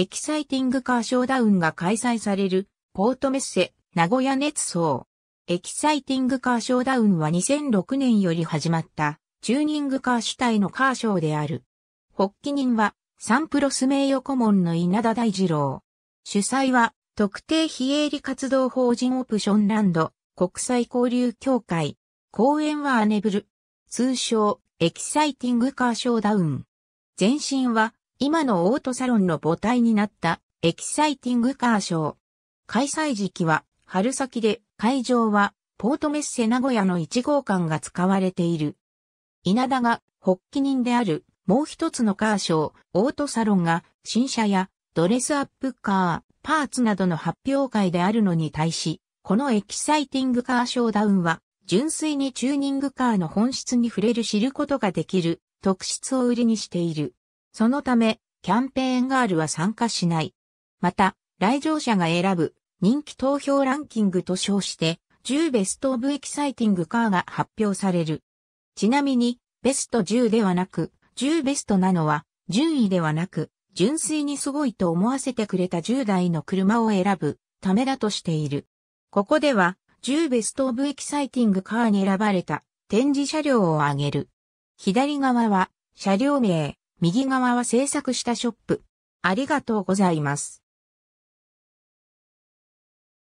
エキサイティングカーショーダウンが開催される、ポートメッセ、名古屋熱層。エキサイティングカーショーダウンは2006年より始まった、チューニングカー主体のカーショーである。発起人は、サンプロス名誉顧問の稲田大二郎。主催は、特定非営利活動法人オプションランド、国際交流協会。公演はアネブル。通称、エキサイティングカーショーダウン。前身は、今のオートサロンの母体になったエキサイティングカーショー。開催時期は春先で会場はポートメッセ名古屋の1号館が使われている。稲田が発起人であるもう一つのカーショー、オートサロンが新車やドレスアップカー、パーツなどの発表会であるのに対し、このエキサイティングカーショーダウンは純粋にチューニングカーの本質に触れる知ることができる特質を売りにしている。そのため、キャンペーンガールは参加しない。また、来場者が選ぶ人気投票ランキングと称して、10ベストオブエキサイティングカーが発表される。ちなみに、ベスト10ではなく、10ベストなのは、順位ではなく、純粋にすごいと思わせてくれた10台の車を選ぶためだとしている。ここでは、10ベストオブエキサイティングカーに選ばれた展示車両を挙げる。左側は、車両名、右側は制作したショップ。ありがとうございます。